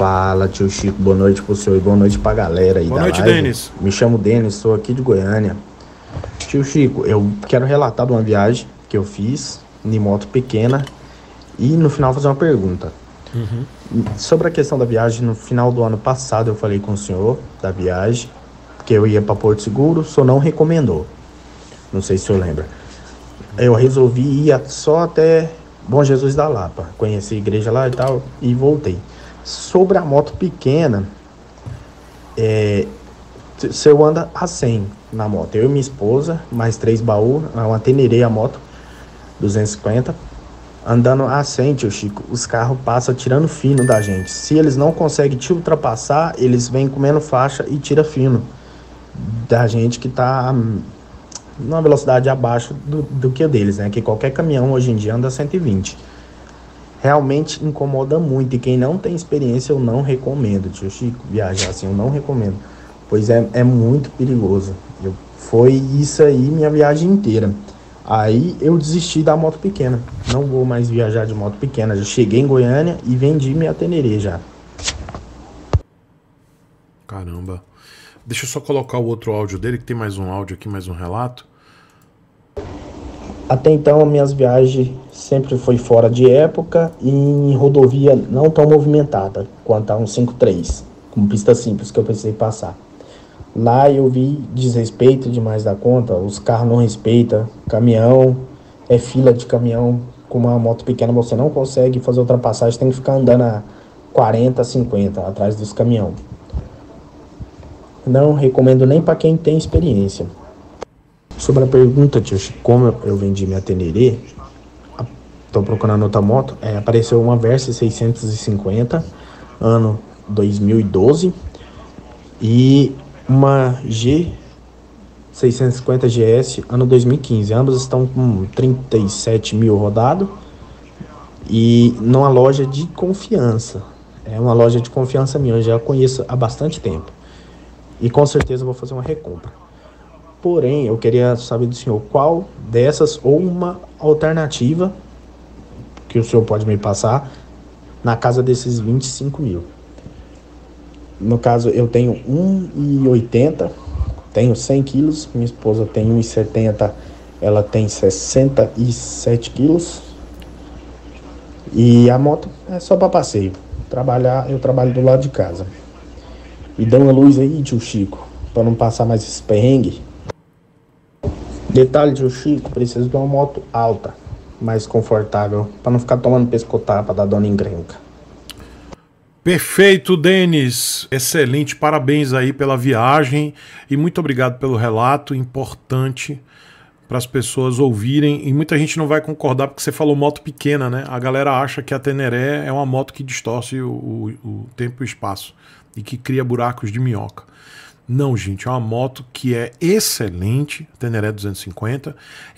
Fala, tio Chico, boa noite pro senhor e boa noite pra galera aí boa da noite, live. Denis. Me chamo Denis, sou aqui de Goiânia. Tio Chico, eu quero relatar de uma viagem que eu fiz em moto pequena e no final fazer uma pergunta. Uhum. Sobre a questão da viagem, no final do ano passado eu falei com o senhor da viagem, que eu ia para Porto Seguro, o senhor não recomendou. Não sei se o senhor lembra. Eu resolvi ir só até Bom Jesus da Lapa, conheci a igreja lá e tal, e voltei. Sobre a moto pequena, é, se eu ando a 100 na moto, eu e minha esposa, mais três baús, eu atenerei a moto, 250. Andando a 100, tio Chico, os carros passam tirando fino da gente. Se eles não conseguem te ultrapassar, eles vêm comendo faixa e tira fino da gente que tá hum, numa velocidade abaixo do, do que a deles, né? Que qualquer caminhão hoje em dia anda 120 realmente incomoda muito. E quem não tem experiência, eu não recomendo, tio Chico, viajar assim, eu não recomendo. Pois é, é muito perigoso. Eu, foi isso aí minha viagem inteira. Aí eu desisti da moto pequena. Não vou mais viajar de moto pequena. Já cheguei em Goiânia e vendi minha Tenerê já. Caramba. Deixa eu só colocar o outro áudio dele, que tem mais um áudio aqui, mais um relato. Até então, minhas viagens sempre foi fora de época e em rodovia não tão movimentada quanto a 153, com pista simples que eu precisei passar. Lá eu vi desrespeito demais da conta, os carros não respeitam, caminhão, é fila de caminhão, com uma moto pequena você não consegue fazer ultrapassagem, tem que ficar andando a 40, 50 atrás dos caminhões. Não recomendo nem para quem tem experiência. Sobre a pergunta de como eu vendi minha Tenerê, estou procurando outra moto, é, apareceu uma Versa 650, ano 2012, e uma G 650 GS, ano 2015. Ambas estão com 37 mil rodado e numa loja de confiança. É uma loja de confiança minha, eu já conheço há bastante tempo. E com certeza vou fazer uma recompra. Porém, eu queria saber do senhor qual dessas ou uma alternativa que o senhor pode me passar na casa desses 25 mil. No caso, eu tenho 1,80, tenho 100 quilos, minha esposa tem 1,70, ela tem 67 quilos. E a moto é só para passeio. Trabalhar, eu trabalho do lado de casa. E dá uma luz aí, tio Chico, para não passar mais esse perrengue. Detalhe o Chico precisa de uma moto alta, mais confortável, para não ficar tomando para da dona engrenca. Perfeito, Denis. Excelente. Parabéns aí pela viagem e muito obrigado pelo relato importante para as pessoas ouvirem. E muita gente não vai concordar porque você falou moto pequena, né? A galera acha que a Teneré é uma moto que distorce o, o, o tempo e o espaço e que cria buracos de minhoca. Não, gente, é uma moto que é excelente, Teneré 250,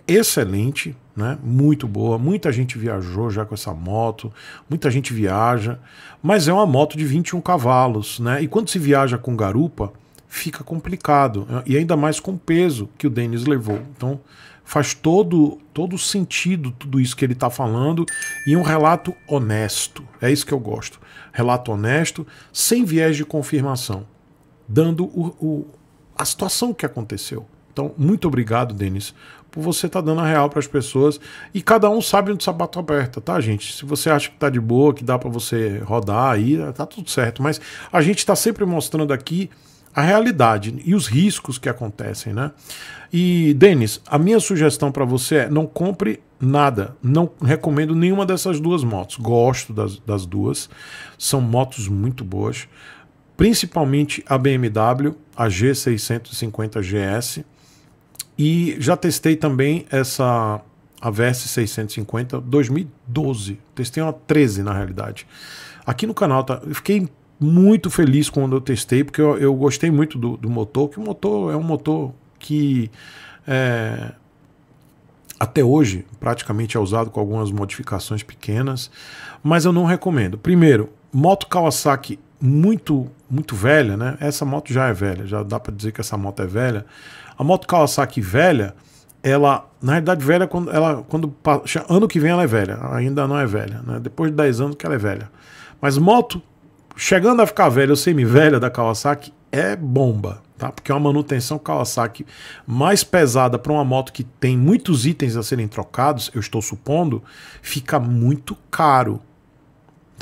excelente, né? Muito boa. Muita gente viajou já com essa moto, muita gente viaja, mas é uma moto de 21 cavalos, né? E quando se viaja com garupa, fica complicado, né? e ainda mais com o peso que o Denis levou. Então, faz todo todo sentido tudo isso que ele está falando e um relato honesto. É isso que eu gosto. Relato honesto, sem viés de confirmação dando o, o, a situação que aconteceu. Então, muito obrigado, Denis, por você estar tá dando a real para as pessoas. E cada um sabe onde o sapato aperta, tá, gente? Se você acha que está de boa, que dá para você rodar aí, é, tá tudo certo. Mas a gente está sempre mostrando aqui a realidade e os riscos que acontecem, né? E, Denis, a minha sugestão para você é não compre nada. Não recomendo nenhuma dessas duas motos. Gosto das, das duas. São motos muito boas principalmente a BMW, a G650 GS, e já testei também essa a Verse 650 2012. Testei uma 13 na realidade. Aqui no canal tá, eu fiquei muito feliz quando eu testei, porque eu, eu gostei muito do, do, motor, que o motor é um motor que é, até hoje praticamente é usado com algumas modificações pequenas, mas eu não recomendo. Primeiro, moto Kawasaki muito muito velha, né? Essa moto já é velha, já dá para dizer que essa moto é velha. A moto Kawasaki velha, ela, na realidade, velha quando ela quando ano que vem ela é velha, ainda não é velha, né? Depois de 10 anos que ela é velha. Mas moto chegando a ficar velha ou semi-velha da Kawasaki é bomba, tá? Porque é uma manutenção Kawasaki mais pesada para uma moto que tem muitos itens a serem trocados, eu estou supondo, fica muito caro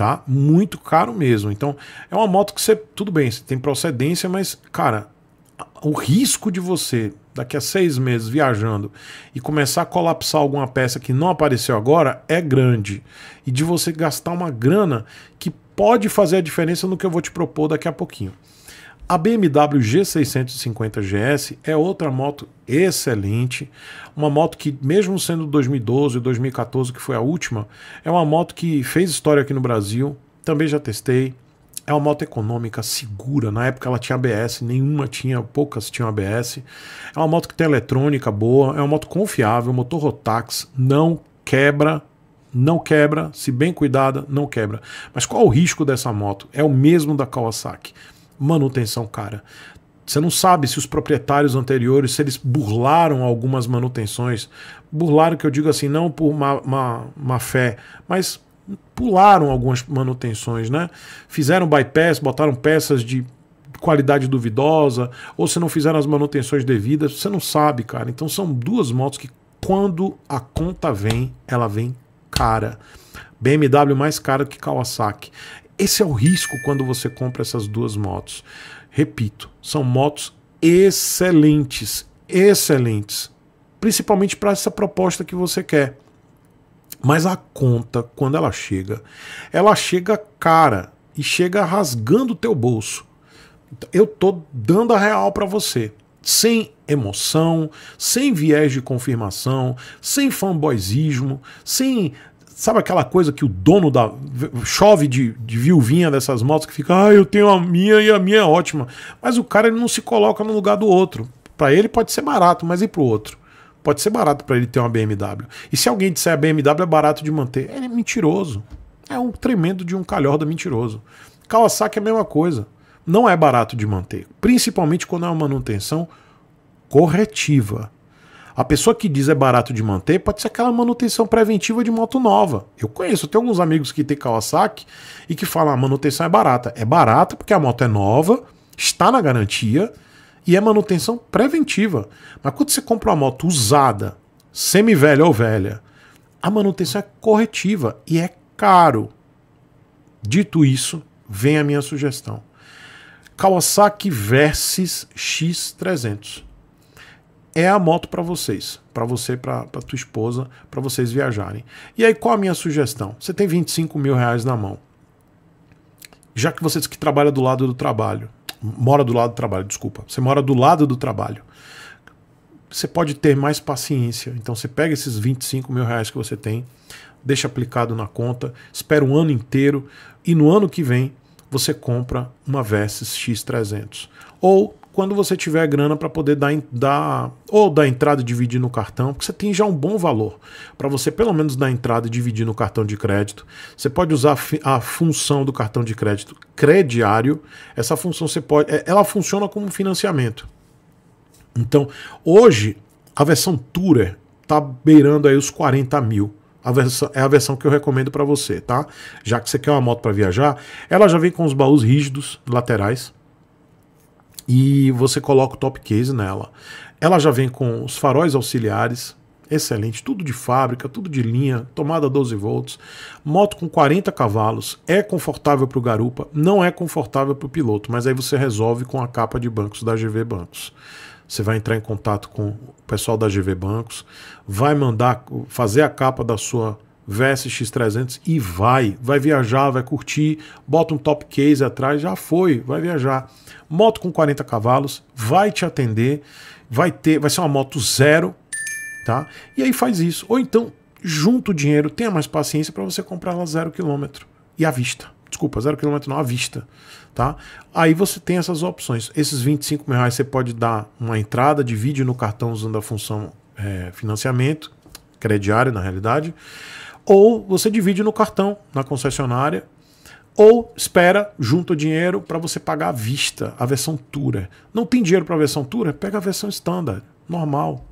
tá? Muito caro mesmo. Então, é uma moto que você, tudo bem, você tem procedência, mas, cara, o risco de você, daqui a seis meses viajando, e começar a colapsar alguma peça que não apareceu agora é grande. E de você gastar uma grana que pode fazer a diferença no que eu vou te propor daqui a pouquinho. A BMW G650 GS é outra moto excelente, uma moto que mesmo sendo 2012, 2014 que foi a última, é uma moto que fez história aqui no Brasil, também já testei. É uma moto econômica, segura. Na época ela tinha ABS, nenhuma tinha, poucas tinham ABS. É uma moto que tem eletrônica boa, é uma moto confiável, motor Rotax, não quebra, não quebra, se bem cuidada, não quebra. Mas qual o risco dessa moto? É o mesmo da Kawasaki manutenção cara. Você não sabe se os proprietários anteriores, se eles burlaram algumas manutenções. Burlaram, que eu digo assim, não por má, má, má fé, mas pularam algumas manutenções, né? Fizeram bypass, botaram peças de qualidade duvidosa, ou se não fizeram as manutenções devidas, você não sabe, cara. Então são duas motos que quando a conta vem, ela vem cara. BMW mais cara que Kawasaki. Esse é o risco quando você compra essas duas motos. Repito, são motos excelentes, excelentes, principalmente para essa proposta que você quer. Mas a conta, quando ela chega, ela chega cara e chega rasgando o teu bolso. Eu tô dando a real para você, sem emoção, sem viés de confirmação, sem fanboyismo, sem Sabe aquela coisa que o dono da. chove de, de viuvinha dessas motos que fica, ah, eu tenho a minha e a minha é ótima. Mas o cara ele não se coloca no lugar do outro. Para ele pode ser barato, mas e pro outro? Pode ser barato para ele ter uma BMW. E se alguém disser a BMW é barato de manter, ele é mentiroso. É um tremendo de um calhorda mentiroso. Kawasaki é a mesma coisa. Não é barato de manter, principalmente quando é uma manutenção corretiva. A pessoa que diz é barato de manter pode ser aquela manutenção preventiva de moto nova. Eu conheço, tenho alguns amigos que tem Kawasaki e que falam a ah, manutenção é barata. É barata porque a moto é nova, está na garantia e é manutenção preventiva. Mas quando você compra uma moto usada, semi-velha ou velha, a manutenção é corretiva e é caro. Dito isso, vem a minha sugestão. Kawasaki Versys X300 é a moto para vocês, para você, para tua esposa, para vocês viajarem. E aí qual a minha sugestão? Você tem 25 mil reais na mão. Já que você diz que trabalha do lado do trabalho, mora do lado do trabalho, desculpa, você mora do lado do trabalho, você pode ter mais paciência. Então você pega esses 25 mil reais que você tem, deixa aplicado na conta, espera um ano inteiro e no ano que vem você compra uma Versys X300. Ou quando você tiver grana para poder dar, dar ou dar entrada e dividir no cartão, porque você tem já um bom valor para você pelo menos dar entrada e dividir no cartão de crédito. Você pode usar a função do cartão de crédito crediário. Essa função você pode, é, ela funciona como financiamento. Então, hoje a versão Tourer tá beirando aí os 40 mil. A versão, é a versão que eu recomendo para você, tá? Já que você quer uma moto para viajar, ela já vem com os baús rígidos laterais e você coloca o top case nela. Ela já vem com os faróis auxiliares, excelente, tudo de fábrica, tudo de linha, tomada 12 volts, moto com 40 cavalos, é confortável para o garupa, não é confortável para o piloto, mas aí você resolve com a capa de bancos da GV Bancos. Você vai entrar em contato com o pessoal da GV Bancos, vai mandar fazer a capa da sua X 300 e vai. Vai viajar, vai curtir, bota um top case atrás, já foi, vai viajar. Moto com 40 cavalos, vai te atender, vai ter, vai ser uma moto zero, tá? E aí faz isso. Ou então, junta o dinheiro, tenha mais paciência para você comprar ela zero quilômetro e à vista. Desculpa, zero quilômetro não, à vista, tá? Aí você tem essas opções. Esses 25 mil reais você pode dar uma entrada de vídeo no cartão usando a função é, financiamento, crediário na realidade ou você divide no cartão, na concessionária, ou espera, junta o dinheiro para você pagar à vista, a versão Tura. Não tem dinheiro para a versão Tura? Pega a versão standard, normal.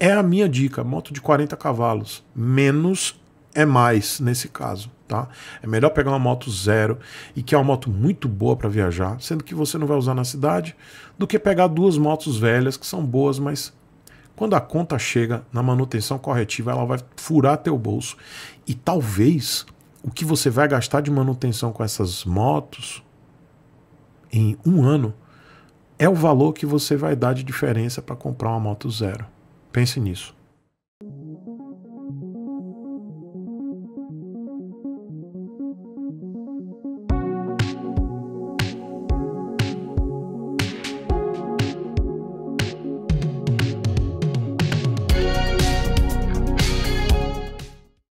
É a minha dica, moto de 40 cavalos, menos é mais nesse caso, tá? É melhor pegar uma moto zero e que é uma moto muito boa para viajar, sendo que você não vai usar na cidade, do que pegar duas motos velhas que são boas, mas quando a conta chega na manutenção corretiva, ela vai furar teu bolso e talvez o que você vai gastar de manutenção com essas motos em um ano é o valor que você vai dar de diferença para comprar uma moto zero. Pense nisso.